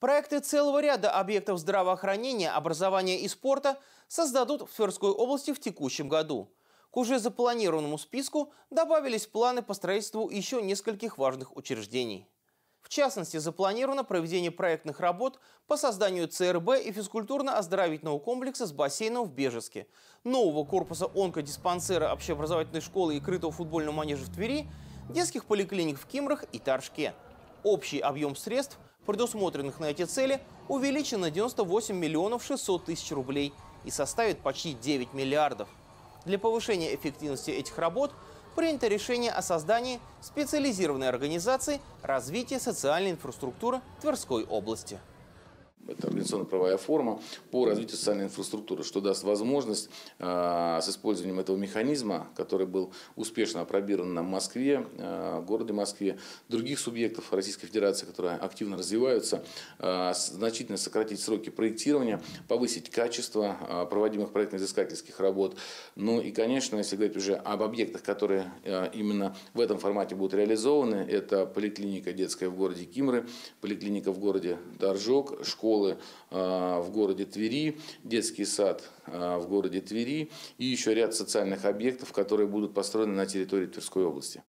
Проекты целого ряда объектов здравоохранения, образования и спорта создадут в Тверской области в текущем году. К уже запланированному списку добавились планы по строительству еще нескольких важных учреждений. В частности, запланировано проведение проектных работ по созданию ЦРБ и физкультурно-оздоровительного комплекса с бассейном в Бежеске, нового корпуса онкодиспансера общеобразовательной школы и крытого футбольного манежа в Твери, детских поликлиник в Кимрах и Торжке. Общий объем средств – предусмотренных на эти цели, увеличен на 98 миллионов 600 тысяч рублей и составит почти 9 миллиардов. Для повышения эффективности этих работ принято решение о создании специализированной организации развития социальной инфраструктуры Тверской области организационно-правовая форма по развитию социальной инфраструктуры, что даст возможность а, с использованием этого механизма, который был успешно опробирован на Москве, а, городе Москве, других субъектов Российской Федерации, которые активно развиваются, а, значительно сократить сроки проектирования, повысить качество проводимых проектно-изыскательских работ. Ну и, конечно, если говорить уже об объектах, которые именно в этом формате будут реализованы, это поликлиника детская в городе Кимры, поликлиника в городе Торжок, школы Э, в городе Твери, детский сад э, в городе Твери и еще ряд социальных объектов, которые будут построены на территории Тверской области.